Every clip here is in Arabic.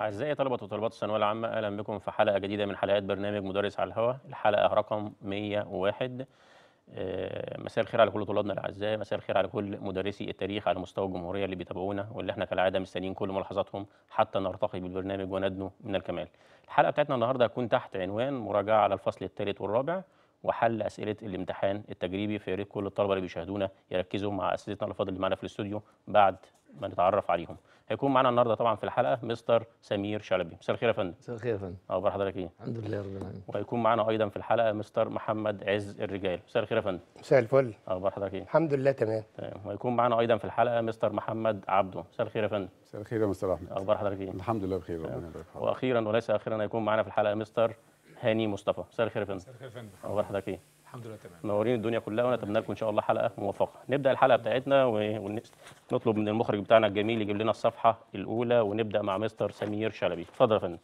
أعزائي طلبة وطالبات الثانوية العامة أهلا بكم في حلقة جديدة من حلقات برنامج مدرس على الهواء الحلقة رقم 101 آه، مساء الخير على كل طلابنا الأعزاء مساء الخير على كل مدرسي التاريخ على مستوى الجمهورية اللي بيتابعونا واللي احنا كالعادة مستنيين كل ملاحظاتهم حتى نرتقي بالبرنامج وندنو من الكمال الحلقة بتاعتنا النهاردة هتكون تحت عنوان مراجعة على الفصل الثالث والرابع وحل اسئله الامتحان التجريبي في ريت كل الطلبه اللي بيشاهدونا يركزوا مع اسئلتنا الفاضل اللي معانا في الاستوديو بعد ما نتعرف عليهم هيكون معانا النهارده طبعا في الحلقه مستر سمير شلبي مساء الخير يا فندم مساء الخير يا فندم اخبار حضرتك ايه الحمد لله رب العالمين وهيكون معانا ايضا في الحلقه مستر محمد عز الرجال مساء الخير يا فندم مساء الفل اخبار حضرتك ايه الحمد لله تمام تمام وهيكون معانا ايضا في الحلقه مستر محمد عبده مساء الخير يا فندم مساء الخير يا مستر احمد اخبار حضرتك ايه الحمد لله بخير ربنا يبارك فيك واخيرا وليس اخيرا هيكون معانا في الحلقه مستر هاني مصطفى مساء الخير يا فندم مساء الخير يا فندم اخبار حضرتك ايه الحمد لله تمام منورين الدنيا كلها ونتمنى لكم ان شاء الله حلقه موفقه نبدا الحلقه بتاعتنا ونطلب من المخرج بتاعنا الجميل يجيب لنا الصفحه الاولى ونبدا مع مستر سمير شلبي اتفضل يا فندم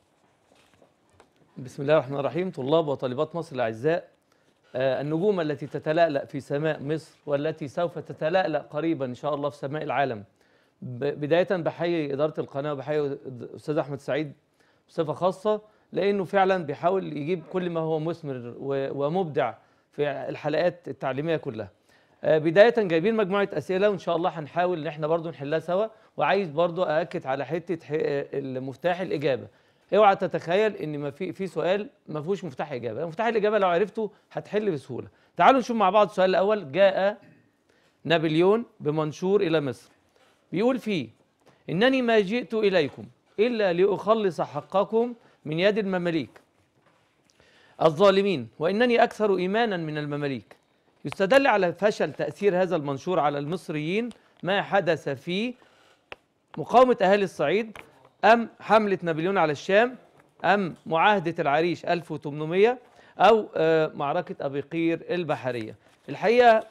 بسم الله الرحمن الرحيم طلاب وطالبات مصر الاعزاء آه، النجوم التي تتلألأ في سماء مصر والتي سوف تتلألأ قريبا إن شاء الله في سماء العالم بداية بحيي إدارة القناة وبحيي أستاذ أحمد سعيد بصفة خاصة لأنه فعلا بيحاول يجيب كل ما هو مثمر ومبدع في الحلقات التعليميه كلها آه، بدايه جايبين مجموعه اسئله وان شاء الله هنحاول ان احنا برضو نحلها سوا وعايز برضو ااكد على حته آه، المفتاح الاجابه اوعى تتخيل ان ما في في سؤال ما فيهوش مفتاح اجابه مفتاح الاجابه لو عرفته هتحل بسهوله تعالوا نشوف مع بعض السؤال الاول جاء نابليون بمنشور الى مصر بيقول فيه انني ما جئت اليكم الا لاخلص حقكم من يد المماليك الظالمين وإنني أكثر إيمانا من المماليك يستدل على فشل تأثير هذا المنشور على المصريين ما حدث في مقاومة أهالي الصعيد أم حملة نابليون على الشام أم معاهدة العريش 1800 أو آه، معركة أبي قير البحرية الحقيقة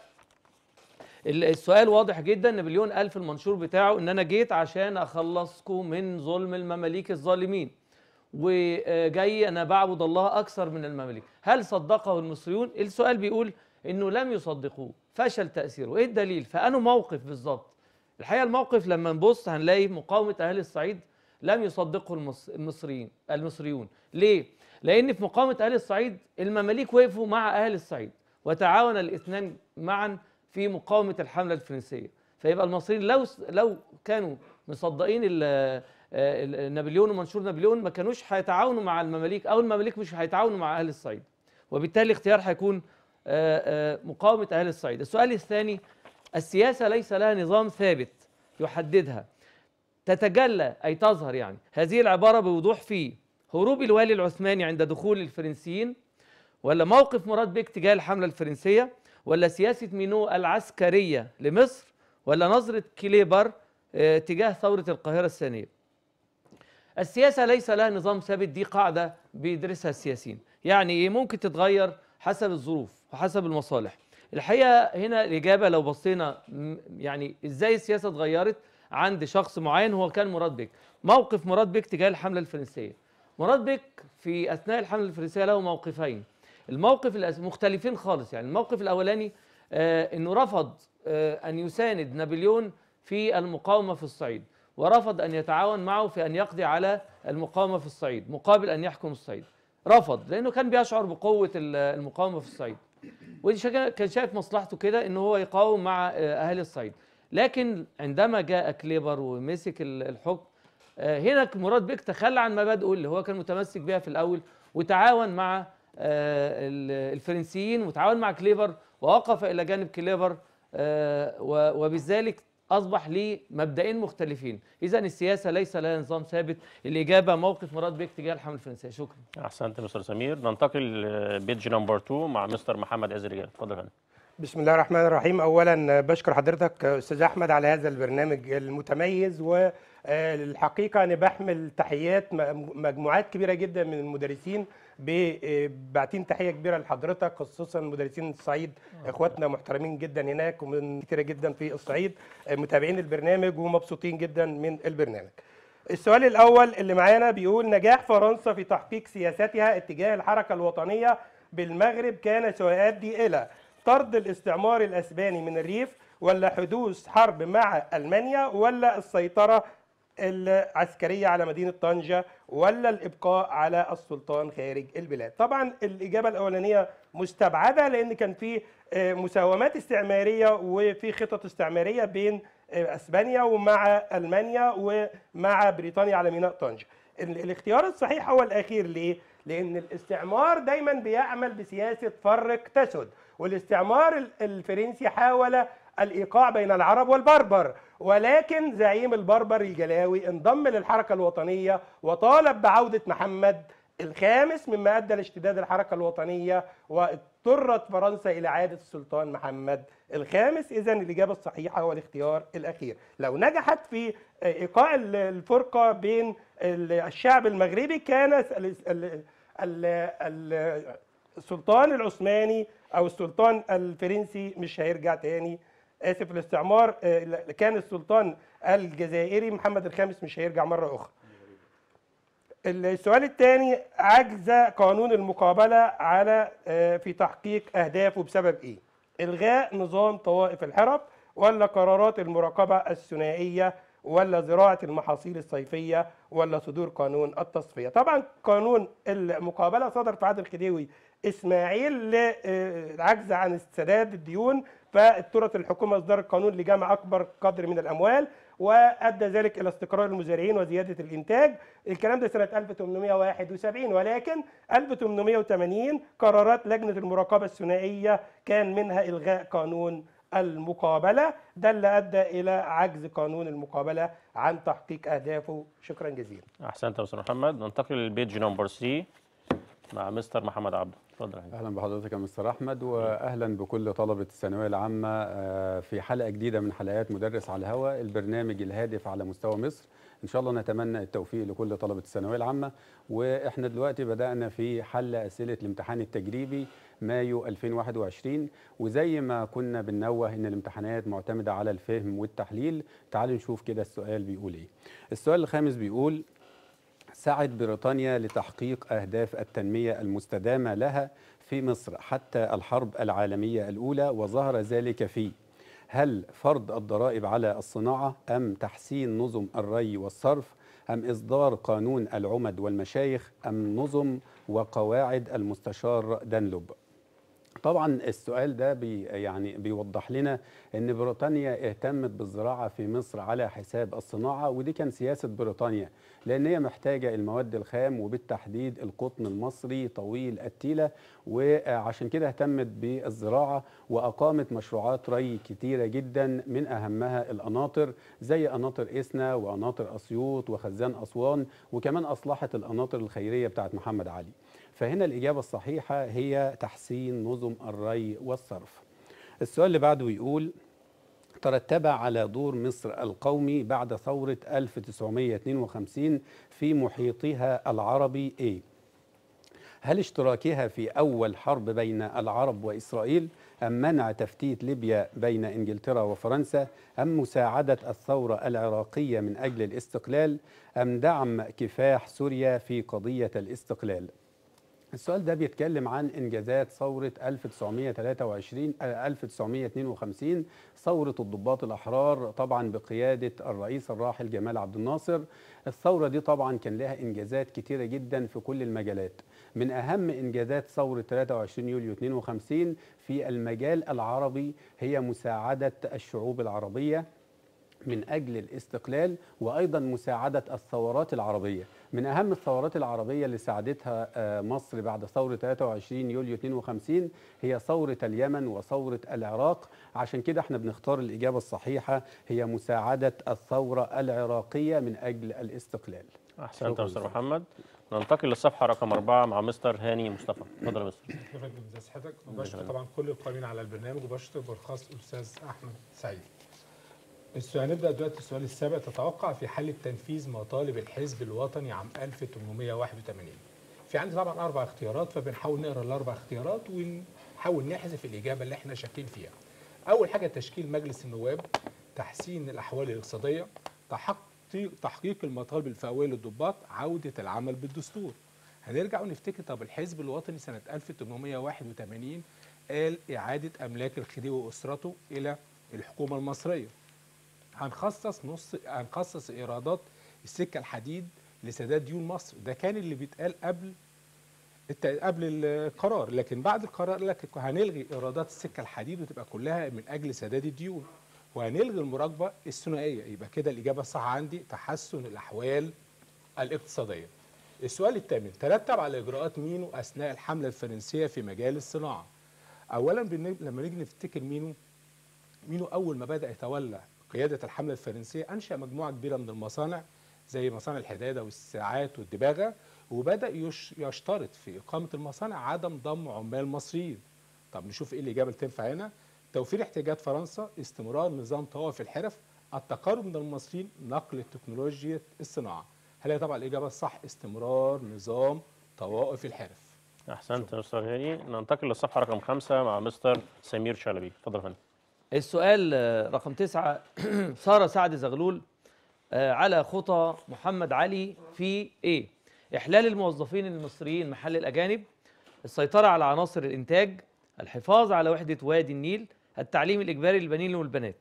السؤال واضح جدا نابليون قال في المنشور بتاعه ان انا جيت عشان اخلصكم من ظلم المماليك الظالمين وجاي انا بعبد الله اكثر من المماليك هل صدقه المصريون السؤال بيقول انه لم يصدقوه فشل تاثيره ايه الدليل فانه موقف بالظبط الحقيقه الموقف لما نبص هنلاقي مقاومه اهل الصعيد لم يصدقه المصريين المصريون ليه لان في مقاومه اهل الصعيد المماليك وقفوا مع اهل الصعيد وتعاون الاثنان معا في مقاومه الحمله الفرنسيه فيبقى المصريين لو لو كانوا مصدقين آه، نابليون ومنشور نابليون ما كانوش هيتعاونوا مع المماليك او المماليك مش هيتعاونوا مع اهل الصعيد وبالتالي الاختيار هيكون آه، آه، مقاومه اهل الصعيد السؤال الثاني السياسه ليس لها نظام ثابت يحددها تتجلى اي تظهر يعني هذه العباره بوضوح في هروب الوالي العثماني عند دخول الفرنسيين ولا موقف مراد بك تجاه الحمله الفرنسيه ولا سياسه مينو العسكريه لمصر ولا نظره كليبر تجاه ثوره القاهره الثانيه السياسه ليس لها نظام ثابت دي قاعده بيدرسها السياسيين يعني ايه ممكن تتغير حسب الظروف وحسب المصالح الحقيقه هنا الاجابه لو بصينا يعني ازاي السياسه اتغيرت عند شخص معين هو كان مراد بك موقف مراد بك تجاه الحمله الفرنسيه مراد بك في اثناء الحمله الفرنسيه له موقفين الموقف مختلفين خالص يعني الموقف الاولاني آه انه رفض آه ان يساند نابليون في المقاومه في الصعيد ورفض أن يتعاون معه في أن يقضي على المقاومة في الصعيد مقابل أن يحكم الصعيد رفض لأنه كان بيشعر بقوة المقاومة في الصعيد كان شايف مصلحته كده أنه هو يقاوم مع آه، أهل الصعيد لكن عندما جاء كليبر ومسك الحكم آه، هنا مراد بيك تخلى عن مبادئه اللي هو كان متمسك بها في الأول وتعاون مع آه، الفرنسيين وتعاون مع كليبر ووقف إلى جانب كليبر وبذلك أصبح ليه مبدئين مختلفين إذا السياسة ليس لها نظام ثابت الإجابة موقف مراد بيك تجاه الحملة الفرنسية شكرا أحسنت مستر سمير ننتقل بيج نمبر 2 مع مستر محمد أزريال اتفضل بسم الله الرحمن الرحيم اولا بشكر حضرتك استاذ احمد على هذا البرنامج المتميز والحقيقه انا بحمل تحيات مجموعات كبيره جدا من المدرسين آه، بعتين تحيه كبيره لحضرتك خصوصا مدرسين الصعيد آه. اخواتنا محترمين جدا هناك ومن كتيره جدا في الصعيد آه، متابعين البرنامج ومبسوطين جدا من البرنامج السؤال الاول اللي معانا بيقول نجاح فرنسا في تحقيق سياساتها اتجاه الحركه الوطنيه بالمغرب كان سيؤدي الى طرد الاستعمار الاسباني من الريف ولا حدوث حرب مع المانيا ولا السيطره العسكريه على مدينه طنجه ولا الابقاء على السلطان خارج البلاد طبعا الاجابه الاولانيه مستبعده لان كان في آه، مساومات استعماريه وفي خطط استعماريه بين آه، اسبانيا ومع المانيا ومع بريطانيا على ميناء طنجه الاختيار الصحيح هو الاخير ليه لان الاستعمار دايما بيعمل بسياسه فرق تسد والاستعمار الفرنسي حاول الايقاع بين العرب والبربر ولكن زعيم البربر الجلاوي انضم للحركة الوطنية وطالب بعودة محمد الخامس مما أدى لاشتداد الحركة الوطنية واضطرت فرنسا إلى عادة السلطان محمد الخامس إذا الإجابة الصحيحة هو الاختيار الأخير لو نجحت في إيقاع الفرقة بين الشعب المغربي كان السلطان العثماني أو السلطان الفرنسي مش هيرجع تاني اسف الاستعمار آه، كان السلطان الجزائري محمد الخامس مش هيرجع مره اخرى السؤال الثاني عجز قانون المقابله على آه، في تحقيق اهدافه بسبب ايه الغاء نظام طوائف الحرب ولا قرارات المراقبه الثنائيه ولا زراعه المحاصيل الصيفيه ولا صدور قانون التصفيه طبعا قانون المقابله صدر في عهد الخديوي اسماعيل للعجز آه، عن سداد الديون فاضطرت الحكومة إصدار قانون لجمع أكبر قدر من الأموال وأدى ذلك إلى استقرار المزارعين وزيادة الإنتاج الكلام ده سنة 1871 ولكن 1880 قرارات لجنة المراقبة الثنائية كان منها إلغاء قانون المقابلة ده اللي أدى إلى عجز قانون المقابلة عن تحقيق أهدافه شكرا جزيلا أحسنت يا أستاذ محمد ننتقل للبيج نمبر 3 مع مستر محمد عبده اتفضل اهلا بحضرتك يا مستر احمد واهلا بكل طلبه الثانويه العامه آه، في حلقه جديده من حلقات مدرس على الهواء البرنامج الهادف على مستوى مصر ان شاء الله نتمنى التوفيق لكل طلبه الثانويه العامه واحنا دلوقتي بدانا في حل اسئله الامتحان التجريبي مايو 2021 وزي ما كنا بننوه ان الامتحانات معتمده على الفهم والتحليل تعالوا نشوف كده السؤال بيقول ايه السؤال الخامس بيقول سعت بريطانيا لتحقيق أهداف التنمية المستدامة لها في مصر حتى الحرب العالمية الأولى وظهر ذلك في هل فرض الضرائب على الصناعة أم تحسين نظم الري والصرف أم إصدار قانون العمد والمشايخ أم نظم وقواعد المستشار دانلوب؟ طبعا السؤال ده بي يعني بيوضح لنا ان بريطانيا اهتمت بالزراعه في مصر على حساب الصناعه ودي كان سياسه بريطانيا لان هي محتاجه المواد الخام وبالتحديد القطن المصري طويل التيله وعشان كده اهتمت بالزراعه واقامت مشروعات ري كتيره جدا من اهمها القناطر زي قناطر اسنا وقناطر اسيوط وخزان اسوان وكمان اصلحت القناطر الخيريه بتاعت محمد علي فهنا الإجابة الصحيحة هي تحسين نظم الري والصرف السؤال اللي بعده يقول ترتب على دور مصر القومي بعد ثورة 1952 في محيطها العربي إيه؟ هل اشتراكها في أول حرب بين العرب وإسرائيل أم منع تفتيت ليبيا بين إنجلترا وفرنسا أم مساعدة الثورة العراقية من أجل الاستقلال أم دعم كفاح سوريا في قضية الاستقلال؟ السؤال ده بيتكلم عن انجازات ثوره 1923 1952 آه، ثوره الضباط الاحرار طبعا بقياده الرئيس الراحل جمال عبد الناصر الثوره دي طبعا كان لها انجازات كتيره جدا في كل المجالات من اهم انجازات ثوره 23 يوليو 52 في المجال العربي هي مساعده الشعوب العربيه من اجل الاستقلال وايضا مساعده الثورات العربيه من أهم الثورات العربية اللي ساعدتها آه، مصر بعد ثورة 23 يوليو 52 هي ثورة اليمن وثورة العراق عشان كده احنا بنختار الإجابة الصحيحة هي مساعدة الثورة العراقية من أجل الاستقلال أحسنت يا مستر محمد ننتقل للصفحة رقم أربعة مع مستر هاني مصطفى اتفضل يا مستر شكرا جدا صحتك وبشكر طبعا كل القائمين على البرنامج وبشكر برخاص الأستاذ أحمد سعيد السؤال هنبدا دلوقتي السؤال السابع تتوقع في حاله تنفيذ مطالب الحزب الوطني عام 1881 في عندي طبعا اربع اختيارات فبنحاول نقرا الاربع اختيارات ونحاول نحذف الاجابه اللي احنا شاكين فيها. اول حاجه تشكيل مجلس النواب، تحسين الاحوال الاقتصاديه، تحقيق المطالب الفئويه للضباط، عوده العمل بالدستور. هنرجع ونفتكر طب الحزب الوطني سنه 1881 قال اعاده املاك الخديوي واسرته الى الحكومه المصريه. هنخصص نص هنخصص ايرادات السكه الحديد لسداد ديون مصر ده كان اللي بيتقال قبل قبل القرار لكن بعد القرار لك هنلغي ايرادات السكه الحديد وتبقى كلها من اجل سداد الديون وهنلغي المراقبه الثنائيه يبقى كده الاجابه الصح عندي تحسن الاحوال الاقتصاديه السؤال الثامن ترتب على اجراءات مينو اثناء الحمله الفرنسيه في مجال الصناعه اولا لما نيجي نفتكر مينو مينو اول ما بدا يتولى قيادة الحملة الفرنسية أنشأ مجموعة كبيرة من المصانع زي مصانع الحدادة والساعات والدباغة وبدأ يشترط في إقامة المصانع عدم ضم عمال مصريين طب نشوف إيه الإجابة اللي تنفع هنا توفير احتياجات فرنسا استمرار نظام طوافي الحرف التقارب من المصريين نقل تكنولوجيا الصناعة هل هي طبعا الإجابة الصح استمرار نظام طوائف الحرف أحسنت يا أستاذ هاني ننتقل للصفحة رقم خمسة مع مستر سمير شلبي اتفضل يا فندم السؤال آه، رقم تسعة سارة سعد زغلول آه، على خطى محمد علي في ايه؟ احلال الموظفين المصريين محل الاجانب السيطرة على عناصر الانتاج الحفاظ على وحدة وادي النيل التعليم الاجباري للبنين والبنات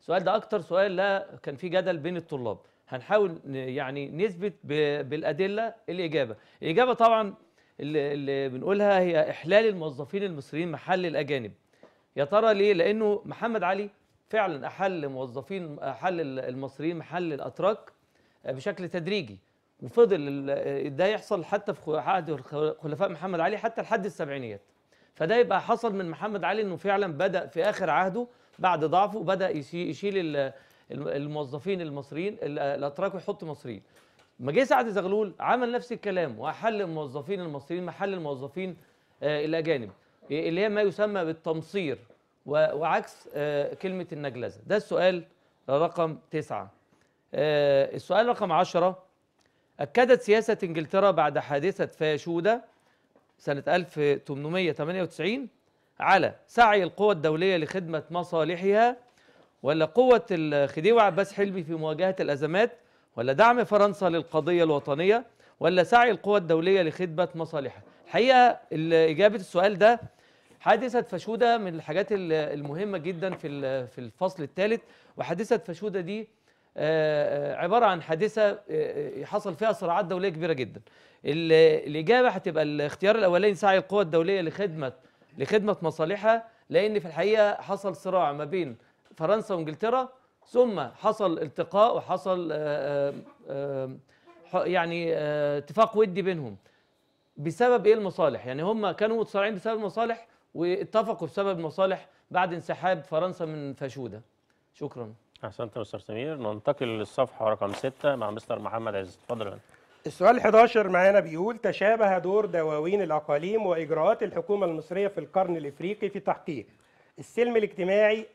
السؤال ده اكتر سؤال لا كان فيه جدل بين الطلاب هنحاول يعني نثبت بالادله الاجابه الاجابه طبعا اللي بنقولها هي احلال الموظفين المصريين محل الاجانب يا ترى ليه لانه محمد علي فعلا احل موظفين احل المصريين محل الاتراك آه، بشكل تدريجي وفضل آه، ده يحصل حتى في عهد خلفاء محمد علي حتى لحد السبعينيات فده يبقى حصل من محمد علي انه فعلا بدا في اخر عهده بعد ضعفه بدا يشيل الموظفين المصريين آه، الاتراك ويحط مصريين ما جه سعد زغلول عمل نفس الكلام واحل الموظفين المصريين محل الموظفين الاجانب إيه، اللي هي ما يسمى بالتمصير وعكس آه، كلمة النجلزة ده السؤال رقم تسعة آه، السؤال رقم عشرة أكدت سياسة إنجلترا بعد حادثة فاشودة سنة 1898 على سعي القوى الدولية لخدمة مصالحها ولا قوة الخديوي عباس حلمي في مواجهة الأزمات ولا دعم فرنسا للقضية الوطنية ولا سعي القوى الدولية لخدمة مصالحها الحقيقه اجابه السؤال ده حادثه فشوده من الحاجات المهمه جدا في في الفصل الثالث وحادثه فشوده دي آه، آه، عباره عن حادثه آه، حصل فيها صراعات دوليه كبيره جدا الاجابه هتبقى الاختيار الاولاني سعي القوى الدوليه لخدمه لخدمه مصالحها لان في الحقيقه حصل صراع ما بين فرنسا وانجلترا ثم حصل التقاء وحصل يعني اتفاق ودي بينهم بسبب ايه المصالح يعني هم كانوا متصارعين بسبب المصالح واتفقوا بسبب المصالح بعد انسحاب فرنسا من فاشوده شكرا احسنت مستر سمير ننتقل للصفحه رقم 6 مع مستر محمد عز اتفضل السؤال 11 معانا بيقول تشابه دور دواوين الاقاليم واجراءات الحكومه المصريه في القرن الافريقي في تحقيق السلم الاجتماعي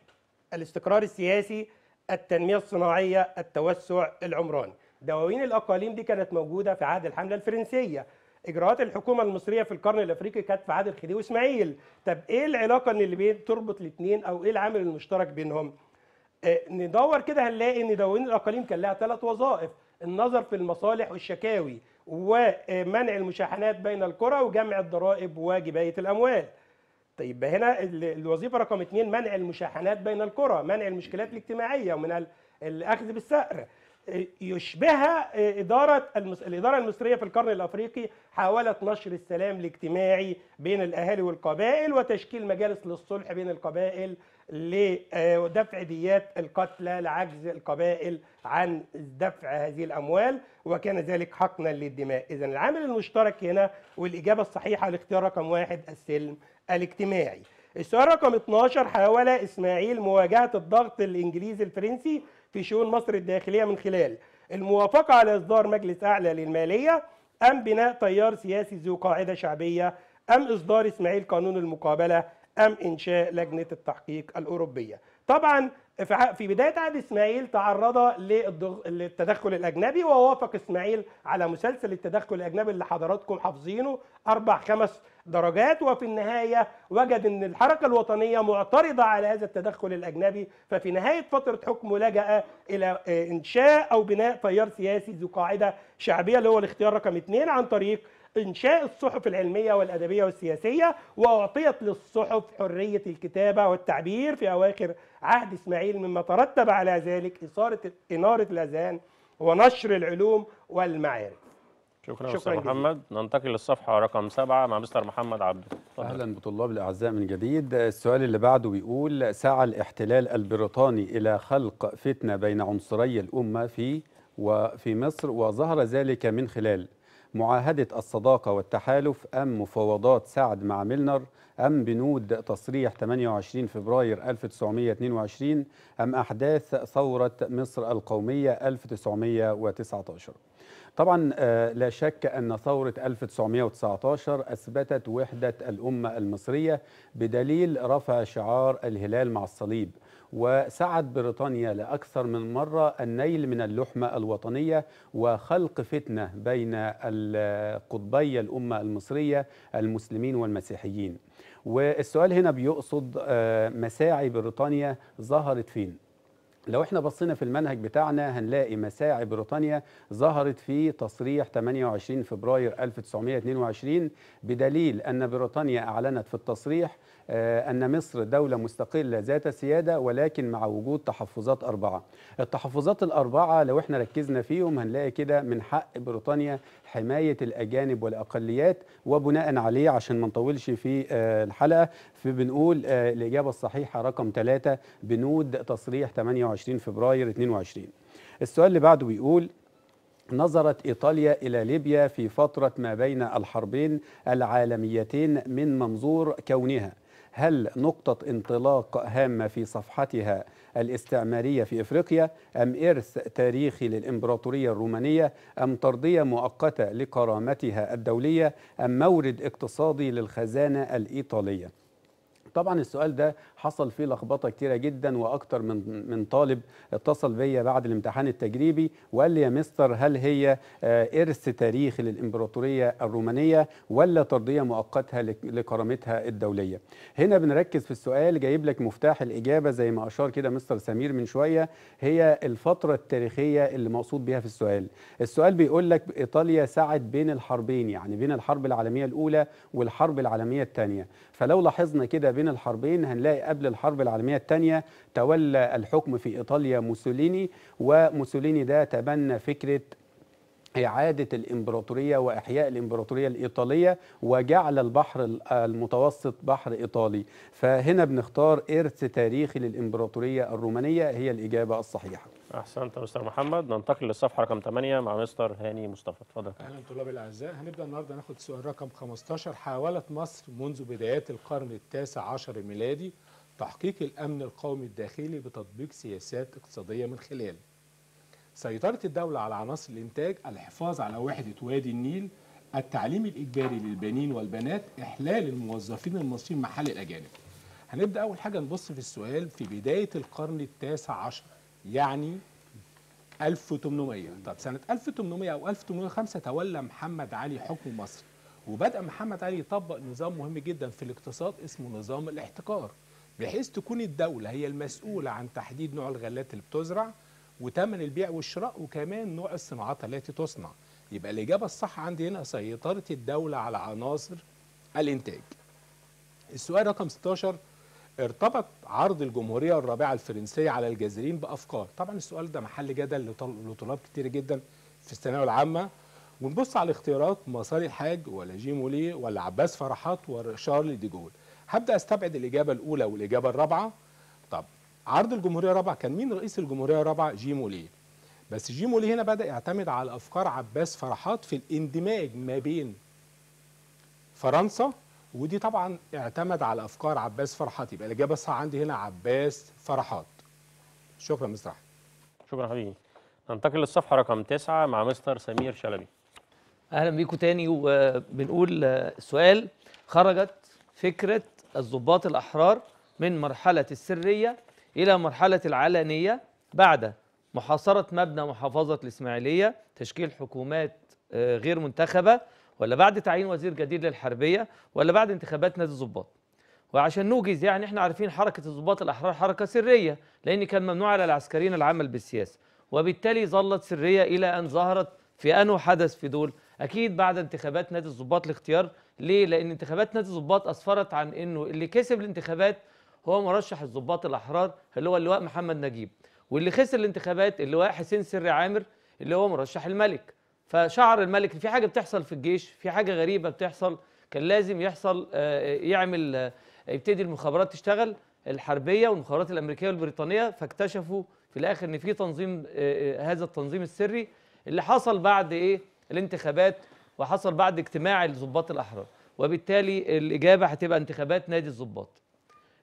الاستقرار السياسي التنميه الصناعيه التوسع العمراني دواوين الاقاليم دي كانت موجوده في عهد الحمله الفرنسيه اجراءات الحكومه المصريه في القرن الافريقي كانت في عهد الخديوي اسماعيل طب ايه العلاقه اللي بتربط الاثنين او ايه العامل المشترك بينهم آه ندور كده هنلاقي ان دواوين الاقاليم كان لها ثلاث وظائف النظر في المصالح والشكاوي ومنع المشاحنات بين القرى وجمع الضرائب وجبايه الاموال طيب هنا الوظيفه رقم اثنين منع المشاحنات بين القرى منع المشكلات الاجتماعيه ومن الاخذ بالسأر يشبهها آه، إدارة الإدارة المصرية في القرن الأفريقي حاولت نشر السلام الاجتماعي بين الأهالي والقبائل وتشكيل مجالس للصلح بين القبائل لدفع آه، ديات القتلى لعجز القبائل عن دفع هذه الأموال وكان ذلك حقنا للدماء إذا العامل المشترك هنا والإجابة الصحيحة لاختيار رقم واحد السلم الاجتماعي السؤال رقم 12 حاول إسماعيل مواجهة الضغط الإنجليزي الفرنسي في شؤون مصر الداخلية من خلال الموافقة على إصدار مجلس أعلى للمالية أم بناء تيار سياسي ذو قاعدة شعبية أم إصدار إسماعيل قانون المقابلة أم إنشاء لجنة التحقيق الأوروبية طبعا في بداية عهد إسماعيل تعرض للتدخل الأجنبي ووافق إسماعيل على مسلسل التدخل الأجنبي اللي حضراتكم حافظينه أربع خمس درجات وفي النهاية وجد أن الحركة الوطنية معترضة على هذا التدخل الأجنبي ففي نهاية فترة حكمه لجأ إلى إنشاء أو بناء تيار سياسي ذو قاعدة شعبية اللي هو الاختيار رقم اثنين عن طريق إنشاء الصحف العلمية والأدبية والسياسية وأعطيت للصحف حرية الكتابة والتعبير في أواخر عهد إسماعيل مما ترتب على ذلك إثارة إنارة الأذهان ونشر العلوم والمعارف شكرا, شكرا مستر محمد ننتقل للصفحه رقم سبعه مع مستر محمد عبده اهلا بطلاب الاعزاء من جديد السؤال اللي بعده بيقول سعى الاحتلال البريطاني الى خلق فتنه بين عنصري الامه في وفي مصر وظهر ذلك من خلال معاهدة الصداقة والتحالف أم مفاوضات سعد مع ميلنر أم بنود تصريح 28 فبراير 1922 أم أحداث ثورة مصر القومية 1919 طبعا آه، لا شك أن ثورة 1919 أثبتت وحدة الأمة المصرية بدليل رفع شعار الهلال مع الصليب وسعت بريطانيا لأكثر من مرة النيل من اللحمة الوطنية وخلق فتنة بين القطبي الأمة المصرية المسلمين والمسيحيين والسؤال هنا بيقصد آه، مساعي بريطانيا ظهرت فين؟ لو احنا بصينا في المنهج بتاعنا هنلاقي مساعي بريطانيا ظهرت في تصريح 28 فبراير 1922 بدليل أن بريطانيا أعلنت في التصريح آه، أن مصر دولة مستقلة ذات سيادة ولكن مع وجود تحفظات أربعة التحفظات الأربعة لو احنا ركزنا فيهم هنلاقي كده من حق بريطانيا حماية الأجانب والأقليات وبناء عليه عشان ما نطولش في آه، الحلقة في بنقول آه، الإجابة الصحيحة رقم ثلاثة بنود تصريح 28 فبراير 22 السؤال اللي بعده بيقول نظرت إيطاليا إلى ليبيا في فترة ما بين الحربين العالميتين من منظور كونها هل نقطة انطلاق هامة في صفحتها الاستعمارية في إفريقيا أم إرث تاريخي للإمبراطورية الرومانية أم ترضية مؤقتة لكرامتها الدولية أم مورد اقتصادي للخزانة الإيطالية طبعا السؤال ده حصل فيه لخبطه كتيره جدا واكتر من من طالب اتصل بيا بعد الامتحان التجريبي وقال لي يا مستر هل هي آه، ارث تاريخي للامبراطوريه الرومانيه ولا ترضيه مؤقتها لكرامتها الدوليه هنا بنركز في السؤال جايب لك مفتاح الاجابه زي ما اشار كده مستر سمير من شويه هي الفتره التاريخيه اللي مقصود بها في السؤال السؤال بيقول لك ايطاليا سعت بين الحربين يعني بين الحرب العالميه الاولى والحرب العالميه الثانيه فلو لاحظنا كده بين الحربين هنلاقي قبل الحرب العالمية الثانية تولى الحكم في إيطاليا موسوليني وموسوليني ده تبنى فكرة إعادة الإمبراطورية وإحياء الإمبراطورية الإيطالية وجعل البحر المتوسط بحر إيطالي فهنا بنختار إرث تاريخي للإمبراطورية الرومانية هي الإجابة الصحيحة أحسنت مستر محمد ننتقل للصفحة رقم 8 مع مستر هاني مصطفى تفضل أهلا طلاب الأعزاء هنبدأ النهاردة ناخد سؤال رقم 15 حاولت مصر منذ بدايات القرن التاسع عشر الميلادي تحقيق الأمن القومي الداخلي بتطبيق سياسات اقتصادية من خلال سيطرة الدولة على عناصر الإنتاج الحفاظ على وحدة وادي النيل التعليم الإجباري للبنين والبنات إحلال الموظفين المصريين محل الأجانب هنبدأ أول حاجة نبص في السؤال في بداية القرن التاسع عشر يعني 1800 طب سنة 1800 أو 1805 تولى محمد علي حكم مصر وبدأ محمد علي يطبق نظام مهم جدا في الاقتصاد اسمه نظام الاحتكار بحيث تكون الدولة هي المسؤولة عن تحديد نوع الغلات اللي بتزرع وتمن البيع والشراء وكمان نوع الصناعات التي تصنع يبقى الإجابة الصح عندي هنا سيطرة الدولة على عناصر الإنتاج السؤال رقم 16 ارتبط عرض الجمهورية الرابعة الفرنسية على الجزائريين بأفكار طبعا السؤال ده محل جدل لطلاب كتير جدا في الثانوية العامة ونبص على الاختيارات مصاري الحاج ولا جيمولي ولا عباس فرحات وشارل ديجول جول هبدا استبعد الاجابه الاولى والاجابه الرابعه طب عرض الجمهوريه الرابعه كان مين رئيس الجمهوريه الرابعه جيم وليه بس جيم وليه هنا بدا يعتمد على افكار عباس فرحات في الاندماج ما بين فرنسا ودي طبعا اعتمد على افكار عباس فرحات يبقى الاجابه الصح عندي هنا عباس فرحات شكرا مستر شكرا حبيبي ننتقل للصفحه رقم تسعة مع مستر سمير شلبي اهلا بيكم تاني وبنقول السؤال خرجت فكره الضباط الأحرار من مرحلة السرية إلى مرحلة العلنية بعد محاصرة مبنى محافظة الإسماعيلية تشكيل حكومات آه، غير منتخبة ولا بعد تعيين وزير جديد للحربية ولا بعد انتخابات نادي الضباط وعشان نوجز يعني احنا عارفين حركة الضباط الأحرار حركة سرية لأن كان ممنوع على العسكريين العمل بالسياسة وبالتالي ظلت سرية إلى أن ظهرت في أنه حدث في دول اكيد بعد انتخابات نادي الضباط الاختيار ليه لان انتخابات نادي الضباط اسفرت عن انه اللي كسب الانتخابات هو مرشح الضباط الاحرار اللي هو اللواء محمد نجيب واللي خسر الانتخابات اللواء حسين سري عامر اللي هو مرشح الملك فشعر الملك في حاجه بتحصل في الجيش في حاجه غريبه بتحصل كان لازم يحصل آه، آه، يعمل آه، يبتدي المخابرات تشتغل الحربيه والمخابرات الامريكيه والبريطانيه فاكتشفوا في الاخر ان في تنظيم هذا التنظيم السري اللي حصل بعد ايه الانتخابات وحصل بعد اجتماع الضباط الاحرار وبالتالي الاجابه هتبقى انتخابات نادي الضباط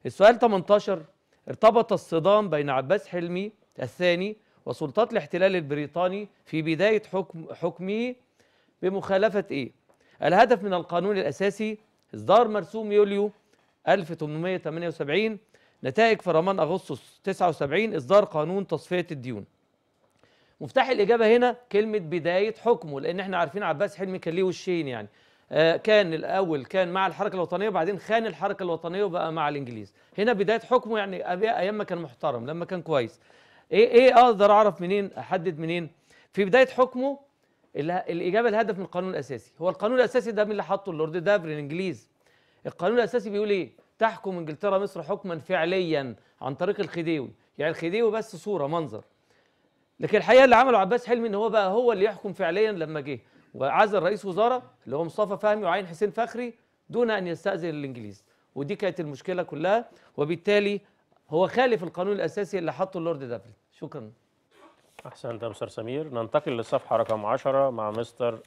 السؤال 18 ارتبط الصدام بين عباس حلمي الثاني وسلطات الاحتلال البريطاني في بدايه حكم حكمه بمخالفه ايه الهدف من القانون الاساسي اصدار مرسوم يوليو 1878 نتائج فرمان اغسطس 79 اصدار قانون تصفيه الديون مفتاح الإجابة هنا كلمة بداية حكمه لأن احنا عارفين عباس حلمي كان ليه وشين يعني آه كان الأول كان مع الحركة الوطنية وبعدين خان الحركة الوطنية وبقى مع الإنجليز هنا بداية حكمه يعني أيام ما كان محترم لما كان كويس إيه إيه أقدر أعرف منين أحدد منين في بداية حكمه الإجابة الهدف من القانون الأساسي هو القانون الأساسي ده من اللي حطه اللورد دافري الإنجليز القانون الأساسي بيقول إيه تحكم إنجلترا مصر حكما فعليا عن طريق الخديوي يعني الخديوي بس صورة منظر لكن الحقيقه اللي عمله عباس حلمي ان هو بقى هو اللي يحكم فعليا لما جه وعزل رئيس وزراء اللي هو مصطفى فهمي وعين حسين فخري دون ان يستاذن الانجليز ودي كانت المشكله كلها وبالتالي هو خالف القانون الاساسي اللي حطه اللورد دافيد شكرا احسنت يا مستر سمير ننتقل للصفحه رقم 10 مع مستر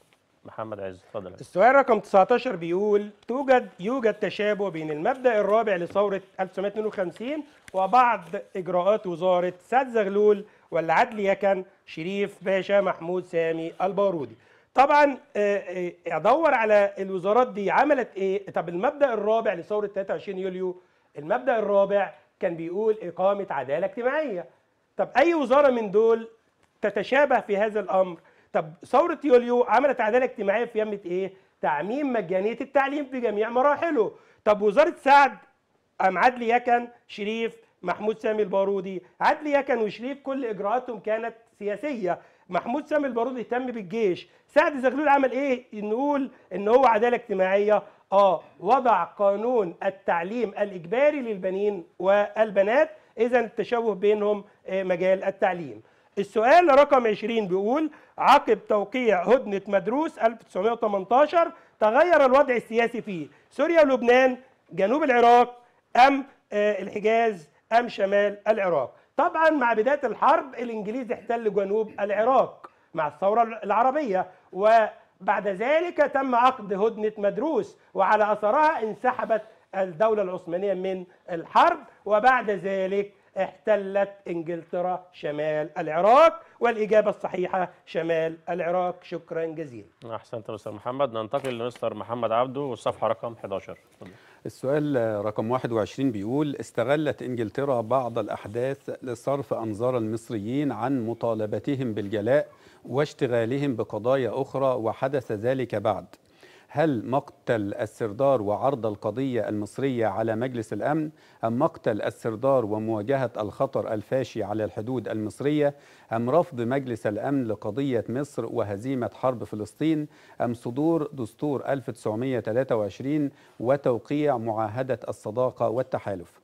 محمد عز اتفضل السؤال رقم 19 بيقول توجد يوجد تشابه بين المبدا الرابع لثوره 1952 وبعض اجراءات وزاره سعد زغلول عدلي يكن شريف باشا محمود سامي البارودي طبعا آه، آه، ادور على الوزارات دي عملت ايه طب المبدا الرابع لثوره 23 يوليو المبدا الرابع كان بيقول اقامه عداله اجتماعيه طب اي وزاره من دول تتشابه في هذا الامر طب ثوره يوليو عملت عداله اجتماعيه في يمه ايه تعميم مجانيه التعليم في جميع مراحله طب وزاره سعد ام عدلي يكن شريف محمود سامي البارودي عدل يكن وشريف كل اجراءاتهم كانت سياسيه محمود سامي البارودي اهتم بالجيش سعد زغلول عمل ايه نقول ان هو عداله اجتماعيه اه وضع قانون التعليم الاجباري للبنين والبنات اذا التشوه بينهم آه، مجال التعليم السؤال رقم 20 بيقول عقب توقيع هدنة مدروس 1918 تغير الوضع السياسي في سوريا ولبنان جنوب العراق أم آه، الحجاز أم شمال العراق طبعا مع بداية الحرب الإنجليز احتل جنوب العراق مع الثورة العربية وبعد ذلك تم عقد هدنة مدروس وعلى أثرها انسحبت الدولة العثمانية من الحرب وبعد ذلك احتلت انجلترا شمال العراق والاجابه الصحيحه شمال العراق شكرا جزيلا احسنت يا استاذ محمد ننتقل لمستر محمد عبده والصفحه رقم 11 السؤال رقم 21 بيقول استغلت إنجلترا بعض الأحداث لصرف أنظار المصريين عن مطالبتهم بالجلاء واشتغالهم بقضايا أخرى وحدث ذلك بعد هل مقتل السردار وعرض القضية المصرية على مجلس الأمن أم مقتل السردار ومواجهة الخطر الفاشي على الحدود المصرية أم رفض مجلس الأمن لقضية مصر وهزيمة حرب فلسطين أم صدور دستور 1923 وتوقيع معاهدة الصداقة والتحالف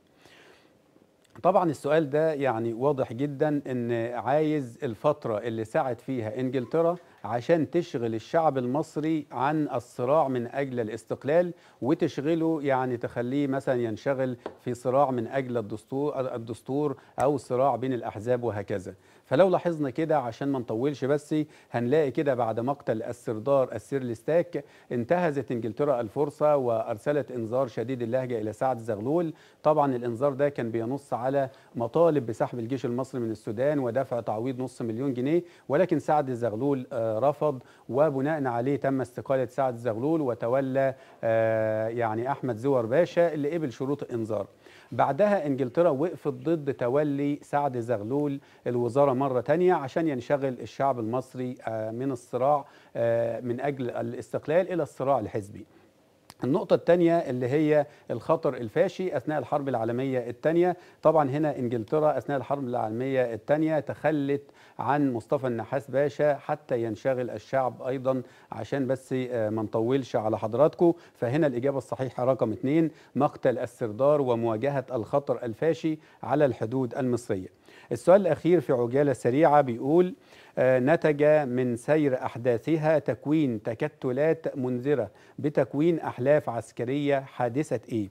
طبعا السؤال ده يعني واضح جدا ان عايز الفترة اللي سعت فيها انجلترا عشان تشغل الشعب المصري عن الصراع من أجل الاستقلال وتشغله يعني تخليه مثلا ينشغل في صراع من أجل الدستور, الدستور أو صراع بين الأحزاب وهكذا فلو لاحظنا كده عشان ما نطولش بس هنلاقي كده بعد مقتل السردار السيرلستاك انتهزت انجلترا الفرصه وارسلت انذار شديد اللهجه الى سعد زغلول طبعا الانذار ده كان بينص على مطالب بسحب الجيش المصري من السودان ودفع تعويض نص مليون جنيه ولكن سعد زغلول آه، رفض وبناء عليه تم استقاله سعد زغلول وتولى آه، يعني احمد زور باشا اللي قبل شروط الانذار بعدها انجلترا وقفت ضد تولي سعد زغلول الوزاره مره تانية عشان ينشغل الشعب المصري آه، من الصراع آه، من اجل الاستقلال الى الصراع الحزبي النقطة الثانية اللي هي الخطر الفاشي أثناء الحرب العالمية الثانية طبعا هنا إنجلترا أثناء الحرب العالمية الثانية تخلت عن مصطفى النحاس باشا حتى ينشغل الشعب أيضا عشان بس آه، ما نطولش على حضراتكم فهنا الإجابة الصحيحة رقم اثنين مقتل السردار ومواجهة الخطر الفاشي على الحدود المصرية السؤال الأخير في عجالة سريعة بيقول نتج من سير أحداثها تكوين تكتلات منذرة بتكوين أحلاف عسكرية حادثة إيه؟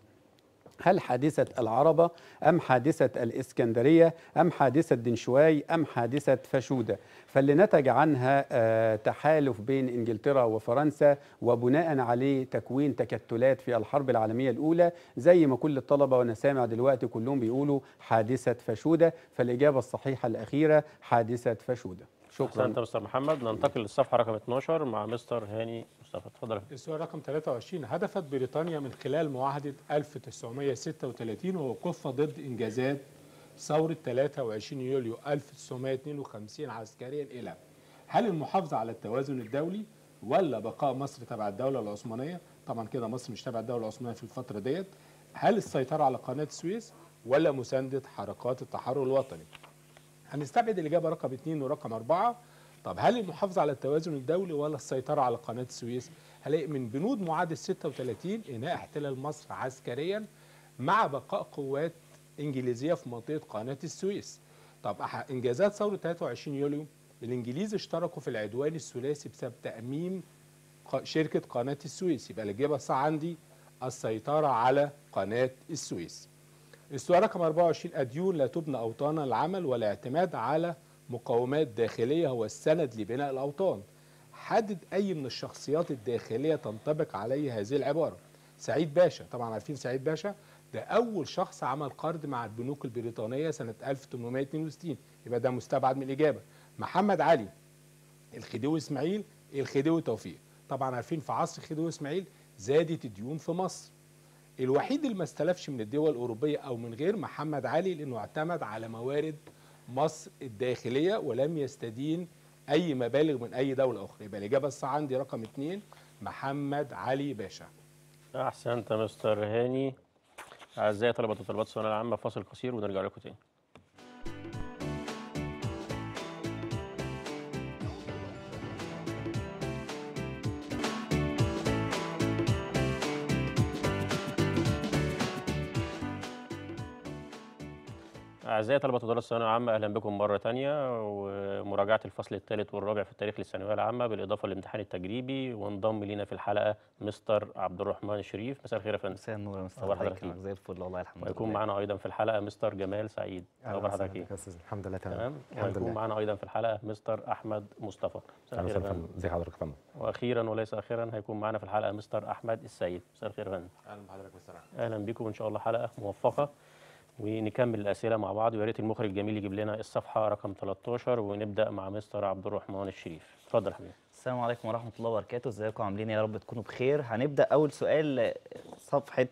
هل حادثة العربة أم حادثة الإسكندرية أم حادثة دنشواي أم حادثة فشودة فاللي نتج عنها آه، تحالف بين إنجلترا وفرنسا وبناء عليه تكوين تكتلات في الحرب العالمية الأولى زي ما كل الطلبة وأنا سامع دلوقتي كلهم بيقولوا حادثة فشودة فالإجابة الصحيحة الأخيرة حادثة فشودة شكرا انت مستر محمد ننتقل للصفحه رقم 12 مع مستر هاني مصطفى اتفضل السؤال رقم 23 هدفت بريطانيا من خلال معاهده 1936 ووقوفها ضد انجازات ثوره 23 يوليو 1952 عسكريا الى هل المحافظه على التوازن الدولي ولا بقاء مصر تبع الدوله العثمانيه طبعا كده مصر مش تبع الدوله العثمانيه في الفتره ديت هل السيطره على قناه السويس ولا مسانده حركات التحرر الوطني هنستبعد الإجابة رقم 2 ورقم 4 طب هل المحافظة على التوازن الدولي ولا السيطرة على قناة السويس؟ هلاقي من بنود معاهدة 36 إنهاء احتلال مصر عسكريا مع بقاء قوات إنجليزية في منطقة قناة السويس. طب إنجازات ثورة 23 يوليو الإنجليز اشتركوا في العدوان الثلاثي بسبب تأميم شركة قناة السويس يبقى الإجابة الصح عندي السيطرة على قناة السويس. السؤال رقم 24 الديون لا تبنى اوطانا العمل والاعتماد على مقومات داخليه هو السند لبناء الاوطان حدد اي من الشخصيات الداخليه تنطبق عليه هذه العباره سعيد باشا طبعا عارفين سعيد باشا ده اول شخص عمل قرض مع البنوك البريطانيه سنه 1862 يبقى ده مستبعد من الاجابه محمد علي الخديوي اسماعيل الخديوي توفيق طبعا عارفين في عصر الخديوي اسماعيل زادت الديون في مصر الوحيد اللي ما استلفش من الدول الاوروبيه او من غير محمد علي لانه اعتمد على موارد مصر الداخليه ولم يستدين اي مبالغ من اي دوله اخرى يبقى الاجابه الصح عندي رقم اثنين محمد علي باشا احسنت يا مستر هاني اعزائي طلبه وطالبات الثانويه العامه فاصل قصير ونرجع لكم تاني أعزائي طلبة إدارة الثانوية العامة أهلا بكم مرة تانية ومراجعة الفصل الثالث والرابع في التاريخ للثانوية العامة بالإضافة للامتحان التجريبي وانضم لينا في الحلقة مستر عبد الرحمن شريف مساء الخير يا فندم مساء النور يا مستر حضرتك إيه؟ زي الفل والله الحمد لله ويكون معنا أيضا في الحلقة مستر جمال سعيد أهلا حضرتك إيه؟ الحمد لله تمام الحمد ويكون معنا أيضا في الحلقة مستر أحمد مصطفى مساء الخير زي حضرتك يا فندم وأخيرا وليس أخيرا هيكون معنا في الحلقة مستر أحمد السيد مساء الخير يا فندم أهلا بحضرتك مستر أحمد أهلا بكم إن شاء الله حلقة موفقة ونكمل الاسئله مع بعض ويا ريت المخرج جميل يجيب لنا الصفحه رقم 13 ونبدا مع مستر عبد الرحمن الشريف اتفضل حبيبي السلام عليكم ورحمه الله وبركاته ازيكم عاملين إيه؟ يا رب تكونوا بخير هنبدا اول سؤال صفحه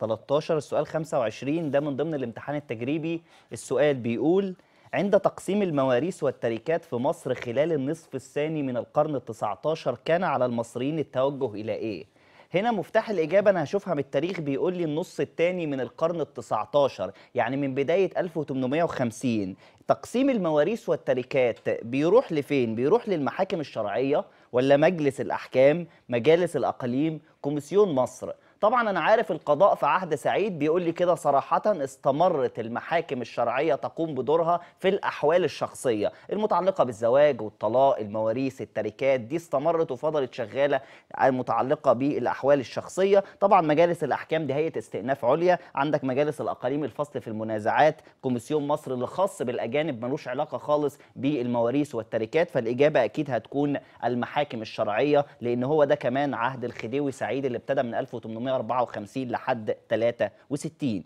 13 السؤال 25 ده من ضمن الامتحان التجريبي السؤال بيقول عند تقسيم المواريث والتركات في مصر خلال النصف الثاني من القرن ال 19 كان على المصريين التوجه الى ايه هنا مفتاح الاجابه انا هشوفها من التاريخ بيقول لي النص الثاني من القرن ال19 يعني من بدايه 1850 تقسيم المواريث والتركات بيروح لفين بيروح للمحاكم الشرعيه ولا مجلس الاحكام مجالس الاقاليم كوميسيون مصر طبعا انا عارف القضاء في عهد سعيد بيقول لي كده صراحه استمرت المحاكم الشرعيه تقوم بدورها في الاحوال الشخصيه المتعلقه بالزواج والطلاق المواريث التركات دي استمرت وفضلت شغاله المتعلقه آه، بالاحوال الشخصيه طبعا مجالس الاحكام دي هيئه استئناف عليا عندك مجالس الاقاليم الفصل في المنازعات كوميسيون مصر اللي خاص بالاجانب ملوش علاقه خالص بالمواريث والتركات فالاجابه اكيد هتكون المحاكم الشرعيه لان هو ده كمان عهد الخديوي سعيد اللي ابتدى من 1800 1954 لحد 63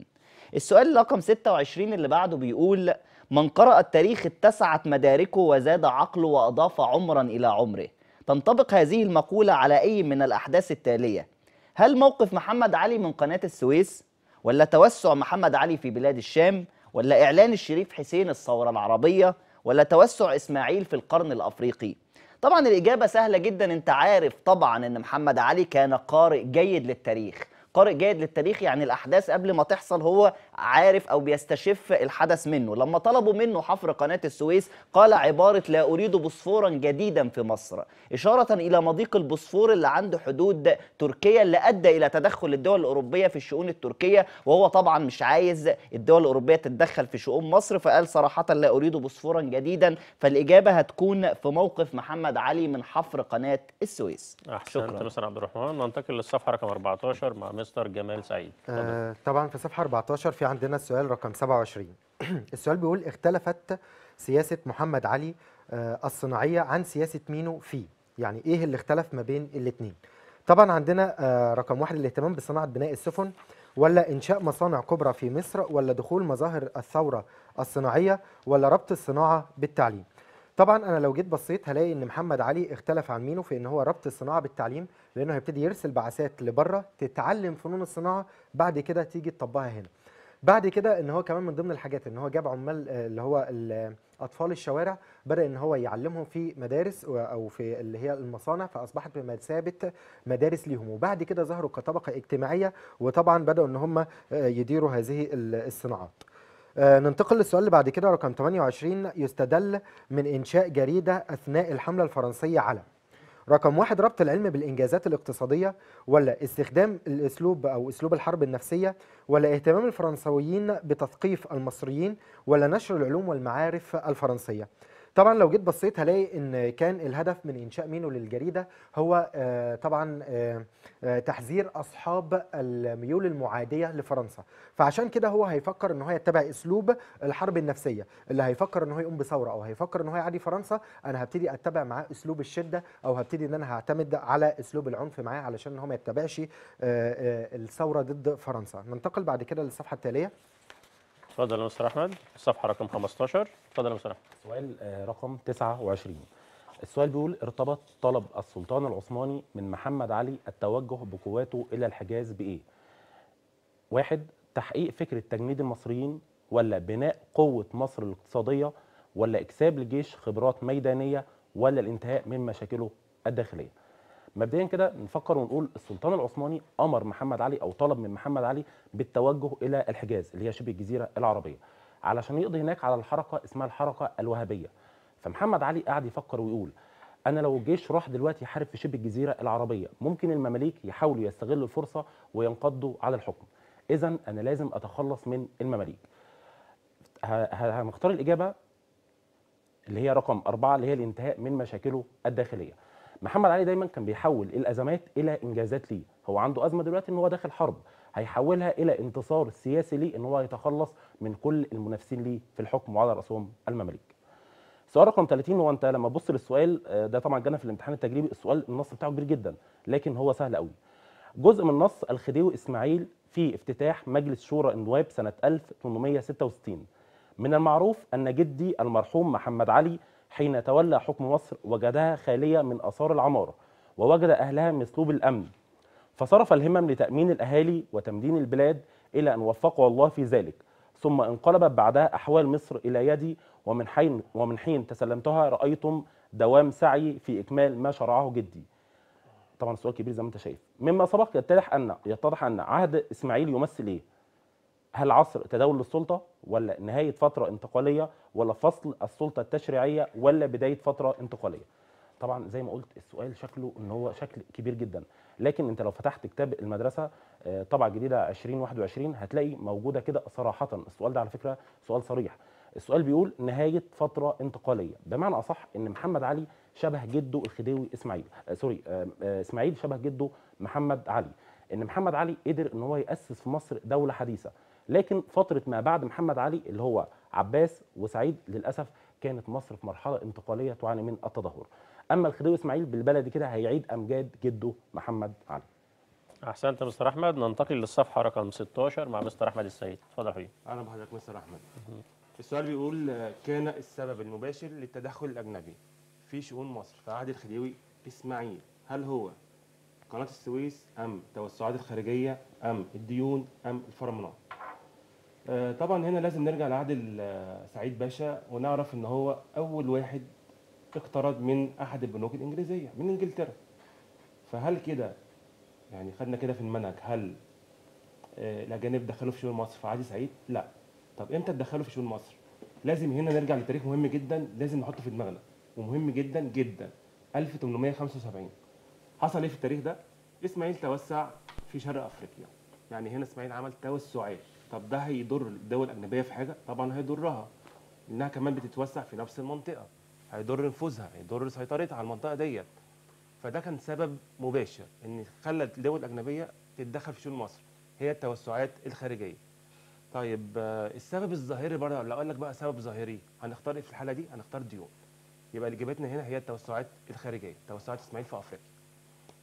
السؤال رقم 26 اللي بعده بيقول من قرأ التاريخ اتسعت مداركه وزاد عقله وأضاف عمرا إلى عمره تنطبق هذه المقولة على أي من الأحداث التالية هل موقف محمد علي من قناة السويس ولا توسع محمد علي في بلاد الشام ولا إعلان الشريف حسين الثورة العربية ولا توسع إسماعيل في القرن الأفريقي طبعا الإجابة سهلة جدا أنت عارف طبعا أن محمد علي كان قارئ جيد للتاريخ قارئ جيد للتاريخ يعني الأحداث قبل ما تحصل هو عارف أو بيستشف الحدث منه لما طلبوا منه حفر قناة السويس قال عبارة لا أريد بوسفورا جديدا في مصر إشارة إلى مضيق البوسفور اللي عند حدود تركيا اللي أدى إلى تدخل الدول الأوروبية في الشؤون التركية وهو طبعا مش عايز الدول الأوروبية تتدخل في شؤون مصر فقال صراحة لا أريد بوسفورا جديدا فالإجابة هتكون في موقف محمد علي من حفر قناة السويس شكرا استاذ عبد الرحمن ننتقل للصفحة رقم 14 مع مستر جمال سعيد آه طبعا في صفحه 14 في عندنا السؤال رقم 27 السؤال بيقول اختلفت سياسه محمد علي آه الصناعيه عن سياسه مينو فيه يعني ايه اللي اختلف ما بين الاثنين طبعا عندنا آه رقم واحد الاهتمام بصناعه بناء السفن ولا انشاء مصانع كبرى في مصر ولا دخول مظاهر الثوره الصناعيه ولا ربط الصناعه بالتعليم طبعا انا لو جيت بصيت هلاقي ان محمد علي اختلف عن مينو في ان هو ربط الصناعه بالتعليم لانه هيبتدي يرسل بعثات لبره تتعلم فنون الصناعه بعد كده تيجي تطبقها هنا بعد كده ان هو كمان من ضمن الحاجات ان هو جاب عمال آه، اللي هو اطفال الشوارع بدا ان هو يعلمهم في مدارس او في اللي هي المصانع فاصبحت بمثابه مدارس ليهم وبعد كده ظهروا كطبقه اجتماعيه وطبعا بداوا ان هم آه، يديروا هذه الصناعات آه، ننتقل للسؤال اللي بعد كده رقم 28 يستدل من إنشاء جريدة أثناء الحملة الفرنسية على رقم واحد ربط العلم بالإنجازات الاقتصادية ولا استخدام الأسلوب أو أسلوب الحرب النفسية ولا اهتمام الفرنسويين بتثقيف المصريين ولا نشر العلوم والمعارف الفرنسية طبعا لو جيت بصيت هلاقي ان كان الهدف من انشاء مينو للجريده هو آه، طبعا آه، آه، تحذير اصحاب الميول المعاديه لفرنسا فعشان كده هو هيفكر ان هو يتبع اسلوب الحرب النفسيه اللي هيفكر ان هو يقوم بثوره او هيفكر ان هو يعادي فرنسا انا هبتدي اتبع معاه اسلوب الشده او هبتدي ان انا هعتمد على اسلوب العنف معاه علشان ان هو ما يتبعش الثوره ضد فرنسا ننتقل بعد كده للصفحه التاليه اتفضل يا مستر احمد الصفحه رقم 15 اتفضل يا مستر احمد سؤال آه، رقم 29 السؤال بيقول ارتبط طلب السلطان العثماني من محمد علي التوجه بقواته الى الحجاز بايه واحد تحقيق فكره تجنيد المصريين ولا بناء قوه مصر الاقتصاديه ولا اكساب للجيش خبرات ميدانيه ولا الانتهاء من مشاكله الداخليه مبدئيا كده نفكر ونقول السلطان العثماني امر محمد علي او طلب من محمد علي بالتوجه الى الحجاز اللي هي شبه الجزيره العربيه علشان يقضي هناك على الحركه اسمها الحركه الوهابيه فمحمد علي قعد يفكر ويقول انا لو الجيش راح دلوقتي يحارب في شبه الجزيره العربيه ممكن المماليك يحاولوا يستغلوا الفرصه وينقضوا على الحكم اذا انا لازم اتخلص من المماليك هنختار الاجابه اللي هي رقم أربعة اللي هي الانتهاء من مشاكله الداخليه محمد علي دايما كان بيحول الازمات الى انجازات ليه هو عنده ازمه دلوقتي ان هو داخل حرب هيحولها الى انتصار سياسي ليه ان هو يتخلص من كل المنافسين ليه في الحكم وعلى راسهم المماليك سؤال رقم 30 هو انت لما تبص للسؤال آه، ده طبعا جانا في الامتحان التجريبي السؤال النص بتاعه كبير جدا لكن هو سهل قوي جزء من نص الخديوي اسماعيل في افتتاح مجلس شورى النواب سنه 1866 من المعروف ان جدي المرحوم محمد علي حين تولى حكم مصر وجدها خالية من آثار العمارة ووجد أهلها مسلوب الأمن فصرف الهمم لتأمين الأهالي وتمدين البلاد إلى أن وفقه الله في ذلك ثم انقلبت بعدها أحوال مصر إلى يدي ومن حين, ومن حين تسلمتها رأيتم دوام سعي في إكمال ما شرعه جدي طبعا السؤال كبير زي ما انت شايف مما سبق يتضح أن يتضح أن عهد إسماعيل يمثل إيه هل عصر تداول السلطه ولا نهايه فتره انتقاليه ولا فصل السلطه التشريعيه ولا بدايه فتره انتقاليه طبعا زي ما قلت السؤال شكله ان هو شكل كبير جدا لكن انت لو فتحت كتاب المدرسه آه، طبعه جديده 2021 هتلاقي موجوده كده صراحه السؤال ده على فكره سؤال صريح السؤال بيقول نهايه فتره انتقاليه بمعنى اصح ان محمد علي شبه جده الخديوي اسماعيل آه سوري آه, آه، اسماعيل شبه جده محمد علي ان محمد علي قدر ان هو ياسس في مصر دوله حديثه لكن فتره ما بعد محمد علي اللي هو عباس وسعيد للاسف كانت مصر في مرحله انتقاليه تعاني من التدهور اما الخديوي اسماعيل بالبلدي كده هيعيد امجاد جده محمد علي احسنت مستر احمد ننتقل للصفحه رقم 16 مع مستر احمد السيد اتفضل حبيبي اهلا بحضرتك مستر احمد السؤال بيقول كان السبب المباشر للتدخل الاجنبي في شؤون مصر في عهد الخديوي اسماعيل هل هو قناه السويس ام التوسعات الخارجيه ام الديون ام الفرملات آه، طبعا هنا لازم نرجع لعادل آه، سعيد باشا ونعرف ان هو اول واحد اقترض من احد البنوك الانجليزيه من انجلترا فهل كده يعني خدنا كده في المنهج هل آه، الاجانب دخلوا في شؤون مصر في عادل سعيد لا طب امتى اتدخلوا في شؤون مصر لازم هنا نرجع لتاريخ مهم جدا لازم نحطه في دماغنا ومهم جدا جدا 1875 حصل ايه في التاريخ ده اسماعيل توسع في شرق افريقيا يعني هنا اسماعيل عمل توسعات طب ده هيضر الدول الاجنبيه في حاجه طبعا هيضرها انها كمان بتتوسع في نفس المنطقه هيضر نفوذها هيضر سيطرتها على المنطقه ديت فده كان سبب مباشر ان خلى الدول الاجنبيه تتدخل في شؤون مصر هي التوسعات الخارجيه طيب السبب الظاهري برضه لو اقول لك بقى سبب ظاهري هنختار ايه في الحاله دي هنختار ديون يبقى اللي جابتنا هنا هي التوسعات الخارجيه توسعات اسماعيل في افريقيا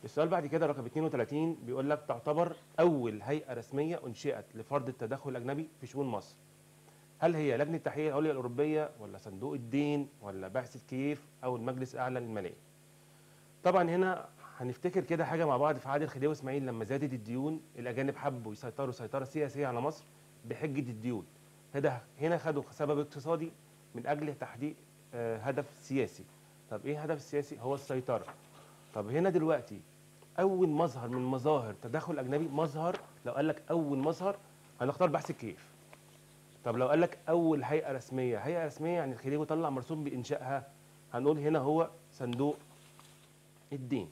السؤال بعد كده رقم 32 بيقول لك تعتبر اول هيئه رسميه انشئت لفرض التدخل الاجنبي في شؤون مصر هل هي لجنه التحقيق العليا الاوروبيه ولا صندوق الدين ولا بعثه كييف او المجلس الاعلى للماليه طبعا هنا هنفتكر كده حاجه مع بعض في عهد الخديوي اسماعيل لما زادت الديون الاجانب حبوا يسيطروا سيطره سياسيه على مصر بحجه الديون هنا هنا خدوا سبب اقتصادي من اجل تحقيق آه، هدف سياسي طب ايه الهدف السياسي هو السيطره طب هنا دلوقتي اول مظهر من مظاهر تدخل اجنبي مظهر لو قال لك اول مظهر هنختار بحث الكيف طب لو قال لك اول هيئه رسميه هيئه رسميه يعني الخليج طلع مرسوم بانشائها هنقول هنا هو صندوق الدين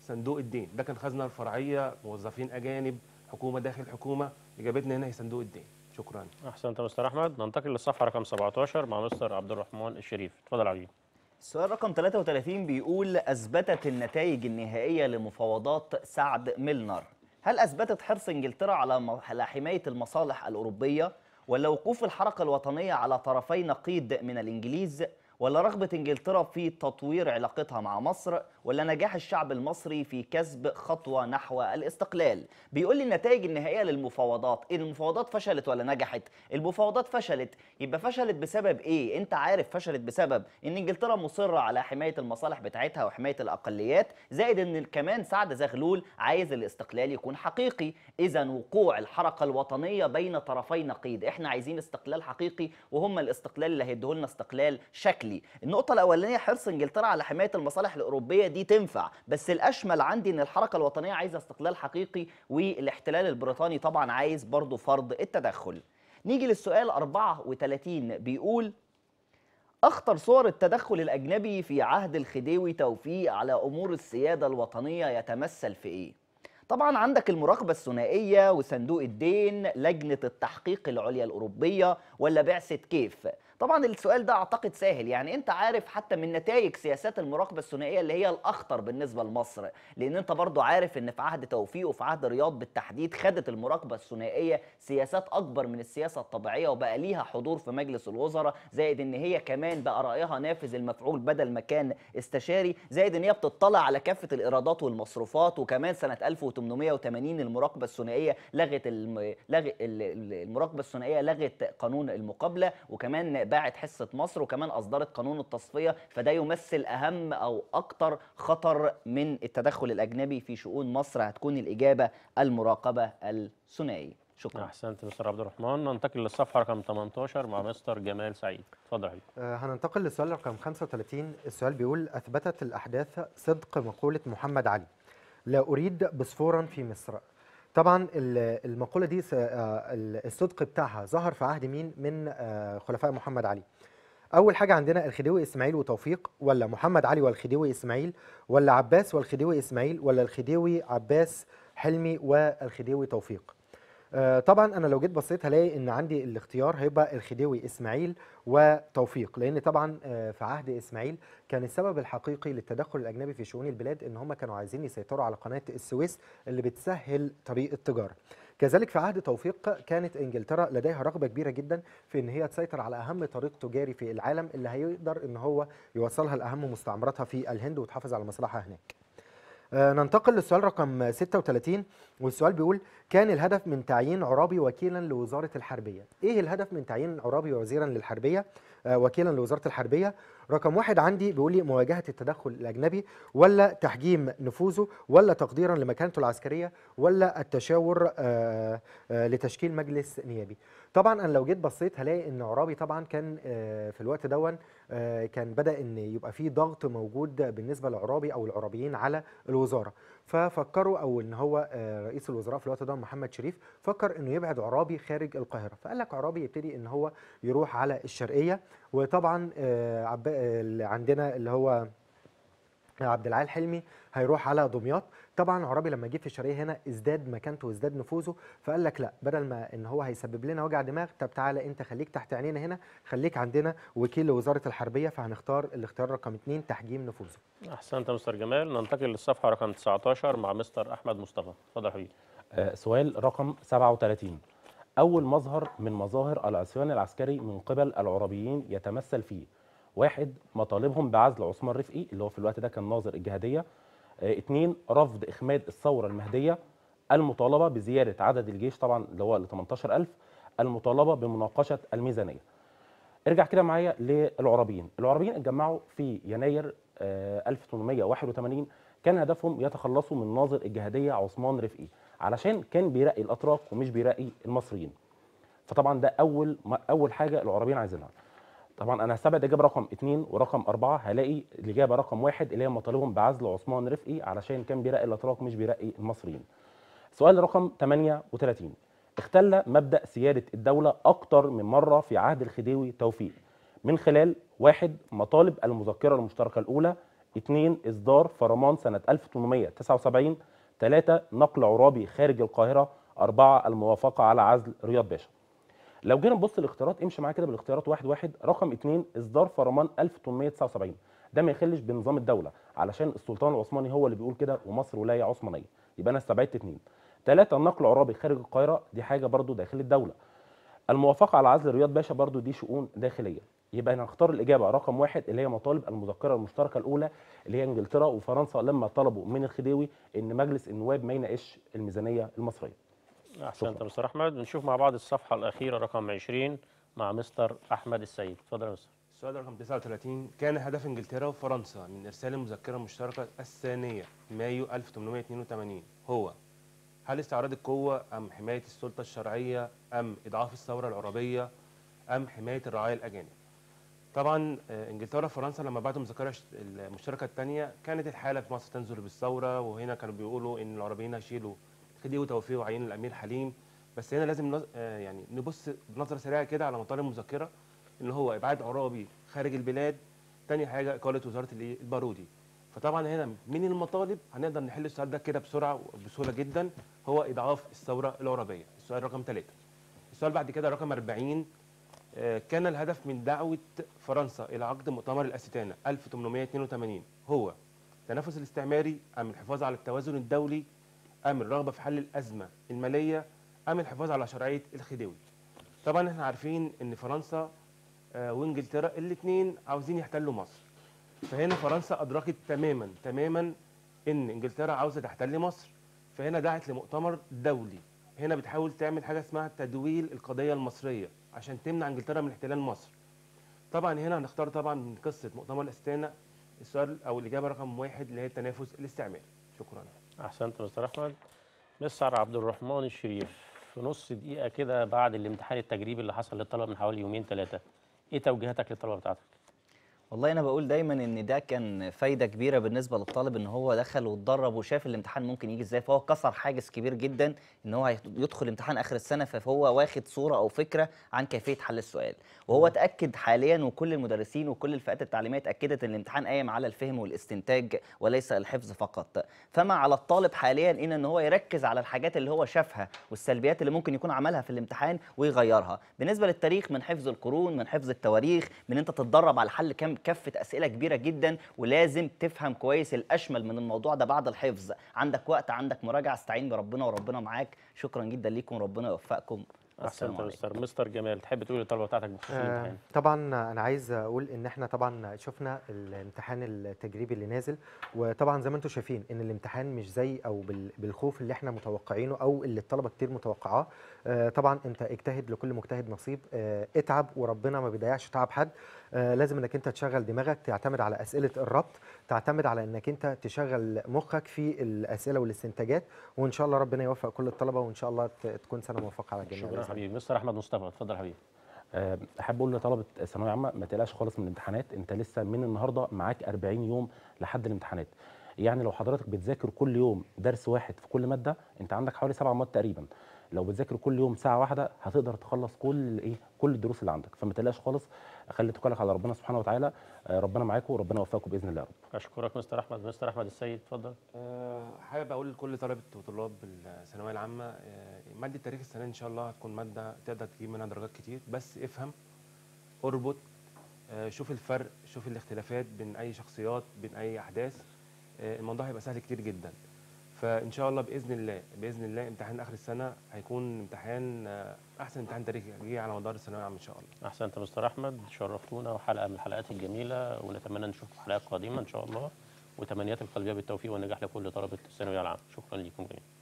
صندوق الدين ده كان خزنه الفرعيه موظفين اجانب حكومه داخل حكومه اجابتنا هنا هي صندوق الدين شكرا احسنت يا مستر احمد ننتقل للصفحه رقم 17 مع مستر عبد الرحمن الشريف اتفضل يا السؤال رقم 33 بيقول أثبتت النتائج النهائية لمفاوضات سعد ميلنر هل أثبتت حرص إنجلترا على حماية المصالح الأوروبية ولا وقوف الحركة الوطنية على طرفي نقيض من الإنجليز ولا رغبة إنجلترا في تطوير علاقتها مع مصر ولا نجاح الشعب المصري في كسب خطوة نحو الاستقلال بيقول لي النتائج النهائية للمفاوضات إيه، المفاوضات فشلت ولا نجحت المفاوضات فشلت يبقى فشلت بسبب ايه انت عارف فشلت بسبب ان انجلترا مصرة على حماية المصالح بتاعتها وحماية الاقليات زائد ان كمان سعد زغلول عايز الاستقلال يكون حقيقي اذا وقوع الحركة الوطنية بين طرفي نقيض احنا عايزين استقلال حقيقي وهم الاستقلال اللي هيدهولنا استقلال شكلي النقطة الاولانية حرص انجلترا على حماية المصالح الاوروبية دي تنفع بس الاشمل عندي ان الحركه الوطنيه عايزه استقلال حقيقي والاحتلال البريطاني طبعا عايز برضه فرض التدخل نيجي للسؤال 34 بيقول أخطر صور التدخل الأجنبي في عهد الخديوي توفيق على أمور السيادة الوطنية يتمثل في إيه؟ طبعا عندك المراقبة الثنائية وصندوق الدين لجنة التحقيق العليا الأوروبية ولا بعثة كيف طبعا السؤال ده اعتقد سهل يعني انت عارف حتى من نتائج سياسات المراقبه الثنائيه اللي هي الاخطر بالنسبه لمصر لان انت برضو عارف ان في عهد توفيق وفي عهد رياض بالتحديد خدت المراقبه الثنائيه سياسات اكبر من السياسه الطبيعيه وبقى ليها حضور في مجلس الوزراء زائد ان هي كمان بقى رايها نافذ المفعول بدل ما كان استشاري زائد ان هي بتطلع على كافه الايرادات والمصروفات وكمان سنه 1880 المراقبه الثنائيه لغت الم... لغ... المراقبه الثنائيه لغت قانون المقابله وكمان باعت حصه مصر وكمان اصدرت قانون التصفيه فده يمثل اهم او اكتر خطر من التدخل الاجنبي في شؤون مصر هتكون الاجابه المراقبه الثنائيه شكرا احسنت مستر عبد الرحمن ننتقل للصفحه رقم 18 مع مستر جمال سعيد اتفضل يا آه هننتقل للسؤال رقم 35 السؤال بيقول اثبتت الاحداث صدق مقوله محمد علي لا اريد بسفورا في مصر طبعا المقوله دي آه، الصدق بتاعها ظهر في عهد مين من آه، خلفاء محمد علي اول حاجه عندنا الخديوي اسماعيل وتوفيق ولا محمد علي والخديوي اسماعيل ولا عباس والخديوي اسماعيل ولا الخديوي عباس حلمي والخديوي توفيق آه، طبعا انا لو جيت بصيت هلاقي ان عندي الاختيار هيبقى الخديوي اسماعيل وتوفيق لان طبعا آه، في عهد اسماعيل كان السبب الحقيقي للتدخل الاجنبي في شؤون البلاد ان هم كانوا عايزين يسيطروا على قناه السويس اللي بتسهل طريق التجاره كذلك في عهد توفيق كانت انجلترا لديها رغبه كبيره جدا في ان هي تسيطر على اهم طريق تجاري في العالم اللي هيقدر ان هو يوصلها لاهم مستعمراتها في الهند وتحافظ على مصالحها هناك آه، ننتقل للسؤال رقم 36 والسؤال بيقول كان الهدف من تعيين عرابي وكيلا لوزارة الحربية ايه الهدف من تعيين عرابي وزيرا للحربية آه، وكيلا لوزارة الحربية رقم واحد عندي بيقول لي مواجهة التدخل الأجنبي ولا تحجيم نفوذه ولا تقديرا لمكانته العسكرية ولا التشاور آه، لتشكيل مجلس نيابي طبعا انا لو جيت بصيت هلاقي ان عرابي طبعا كان آه، في الوقت دون آه، كان بدا ان يبقى في ضغط موجود بالنسبه لعرابي او العرابيين على الوزاره ففكروا او ان هو آه، رئيس الوزراء في الوقت ده محمد شريف فكر انه يبعد عرابي خارج القاهره فقال لك عرابي يبتدي ان هو يروح على الشرقيه وطبعا عندنا اللي هو آه، عبد العال حلمي هيروح على دمياط طبعا عرابي لما جه في الشرقيه هنا ازداد مكانته وازداد نفوذه فقال لك لا بدل ما ان هو هيسبب لنا وجع دماغ طب تعالى انت خليك تحت عينينا هنا خليك عندنا وكيل لوزاره الحربيه فهنختار الاختيار رقم 2 تحجيم نفوذه احسنت يا مستر جمال ننتقل للصفحه رقم 19 مع مستر احمد مصطفى اتفضل حبيبي آه سؤال رقم 37 اول مظهر من مظاهر العصيان العسكري من قبل العرابيين يتمثل فيه واحد مطالبهم بعزل عثمان رفقي اللي هو في الوقت ده كان ناظر الجهاديه اثنين آه، رفض اخماد الثوره المهديه المطالبه بزياده عدد الجيش طبعا اللي هو ل 18000 المطالبه بمناقشه الميزانيه ارجع كده معايا للعربيين العربيين اتجمعوا في يناير 1881 آه، كان هدفهم يتخلصوا من ناظر الجهاديه عثمان رفقي علشان كان بيرقي الاتراك ومش بيرقي المصريين فطبعا ده اول اول حاجه العربيين عايزينها طبعا انا هستبعد اجابه رقم اثنين ورقم اربعه هلاقي الاجابه رقم واحد اللي هي مطالبهم بعزل عثمان رفقي علشان كان بيرقي الاتراك مش بيرقي المصريين. سؤال رقم 38 اختل مبدا سياده الدوله اكثر من مره في عهد الخديوي توفيق من خلال واحد مطالب المذكره المشتركه الاولى اثنين اصدار فرمان سنه 1879 ثلاثه نقل عرابي خارج القاهره أربعة الموافقة على عزل رياض باشا لو جينا نبص الاختيارات امشي معايا كده بالاختيارات واحد واحد رقم اثنين اصدار فرمان 1879 ده ما يخلش بنظام الدوله علشان السلطان العثماني هو اللي بيقول كده ومصر ولايه عثمانيه يبقى انا استبعدت اثنين ثلاثه النقل عرابي خارج القاهره دي حاجه برده داخل الدوله الموافقه على عزل رياض باشا برضو دي شؤون داخليه يبقى هنختار الاجابه رقم واحد اللي هي مطالب المذكره المشتركه الاولى اللي هي انجلترا وفرنسا لما طلبوا من الخديوي ان مجلس النواب ما يناقش الميزانيه المصريه احسنت يا مستر احمد نشوف مع بعض الصفحه الاخيره رقم 20 مع مستر احمد السيد اتفضل يا مستر السؤال رقم 39 كان هدف انجلترا وفرنسا من ارسال المذكره المشتركه الثانيه مايو 1882 هو هل استعراض القوه ام حمايه السلطه الشرعيه ام اضعاف الثوره العربيه ام حمايه الرعايا الاجانب طبعا آه، انجلترا وفرنسا لما بعتوا المذكره المشتركه الثانيه كانت الحاله في مصر تنزل بالثوره وهنا كانوا بيقولوا ان العربيين هيشيلوا كده توفيق عين الامير حليم بس هنا لازم آه، يعني نبص بنظره سريعه كده على مطالب المذكره ان هو ابعاد عرابي خارج البلاد ثاني حاجه اقاله وزاره البارودي فطبعا هنا من المطالب هنقدر نحل السؤال ده كده بسرعه وبسهوله جدا هو اضعاف الثوره العربيه السؤال رقم ثلاثة السؤال بعد كده رقم 40 آه، كان الهدف من دعوه فرنسا الى عقد مؤتمر الاستانه 1882 هو التنافس الاستعماري ام الحفاظ على التوازن الدولي أم الرغبة في حل الأزمة المالية أم الحفاظ على شرعية الخديوي طبعا احنا عارفين ان فرنسا آه، وانجلترا الاثنين عاوزين يحتلوا مصر فهنا فرنسا أدركت تماما تماما ان انجلترا عاوزة تحتل مصر فهنا دعت لمؤتمر دولي هنا بتحاول تعمل حاجة اسمها تدويل القضية المصرية عشان تمنع انجلترا من احتلال مصر طبعا هنا هنختار طبعا من قصة مؤتمر الاستانة السؤال أو الإجابة رقم واحد اللي هي التنافس الاستعماري شكرا احسنت مستر احمد مستر عبد الرحمن الشريف في نص دقيقه كده بعد الامتحان التجريبي اللي حصل للطلبه من حوالي يومين ثلاثه ايه توجيهاتك للطلبه بتاعتك والله انا بقول دايما ان ده كان فايده كبيره بالنسبه للطالب ان هو دخل واتدرب وشاف الامتحان ممكن يجي ازاي فهو كسر حاجز كبير جدا ان هو يدخل امتحان اخر السنه فهو واخد صوره او فكره عن كيفيه حل السؤال وهو اتاكد حاليا وكل المدرسين وكل الفئات التعليميه اتاكدت ان الامتحان قايم على الفهم والاستنتاج وليس الحفظ فقط فما على الطالب حاليا ان ان هو يركز على الحاجات اللي هو شافها والسلبيات اللي ممكن يكون عملها في الامتحان ويغيرها بالنسبه للتاريخ من حفظ القرون من حفظ التواريخ من انت تتدرب على حل كم كافه اسئله كبيره جدا ولازم تفهم كويس الاشمل من الموضوع ده بعد الحفظ عندك وقت عندك مراجعه استعين بربنا وربنا معاك شكرا جدا ليكم ربنا يوفقكم احسنت مستر مستر جمال تحب تقول الطلبه بتاعتك بخصوص آه الامتحان طبعا انا عايز اقول ان احنا طبعا شفنا الامتحان التجريبي اللي نازل وطبعا زي ما انتم شايفين ان الامتحان مش زي او بالخوف اللي احنا متوقعينه او اللي الطلبه كتير متوقعاه آه، طبعا انت اجتهد لكل مجتهد نصيب آه، اتعب وربنا ما بيضيعش تعب حد آه، لازم انك انت تشغل دماغك تعتمد على اسئله الربط تعتمد على انك انت تشغل مخك في الاسئله والاستنتاجات وان شاء الله ربنا يوفق كل الطلبه وان شاء الله تكون سنه موفقه على الجميع شكرا حبيبي مستر احمد مصطفى اتفضل حبيبي احب اقول لطلبه ثانويه عامه ما تقلقش خالص من الامتحانات انت لسه من النهارده معاك 40 يوم لحد الامتحانات يعني لو حضرتك بتذاكر كل يوم درس واحد في كل ماده انت عندك حوالي سبع مواد تقريبا لو بتذاكر كل يوم ساعه واحده هتقدر تخلص كل ايه كل الدروس اللي عندك فما تقلقش خالص خلي توكلك على ربنا سبحانه وتعالى آه، ربنا معاكم وربنا يوفقكم باذن الله يا رب اشكرك مستر احمد مستر احمد السيد اتفضل أه حابب اقول لكل طلبه وطلاب الثانويه العامه أه ماده تاريخ السنه ان شاء الله هتكون ماده تقدر تجيب منها درجات كتير بس افهم اربط آه، شوف الفرق شوف الاختلافات بين اي شخصيات بين اي احداث آه، الموضوع هيبقى سهل كتير جدا فان شاء الله باذن الله باذن الله امتحان اخر السنه هيكون امتحان آه، احسن امتحان تاريخي على مدار الثانويه العامه ان شاء الله احسنت يا مستر احمد شرفتونا وحلقه من الحلقات الجميله ونتمنى نشوفكم في حلقات قادمه ان شاء الله وتمنيات القلبيه بالتوفيق والنجاح لكل طلبه الثانويه العامه شكرا لكم جميعا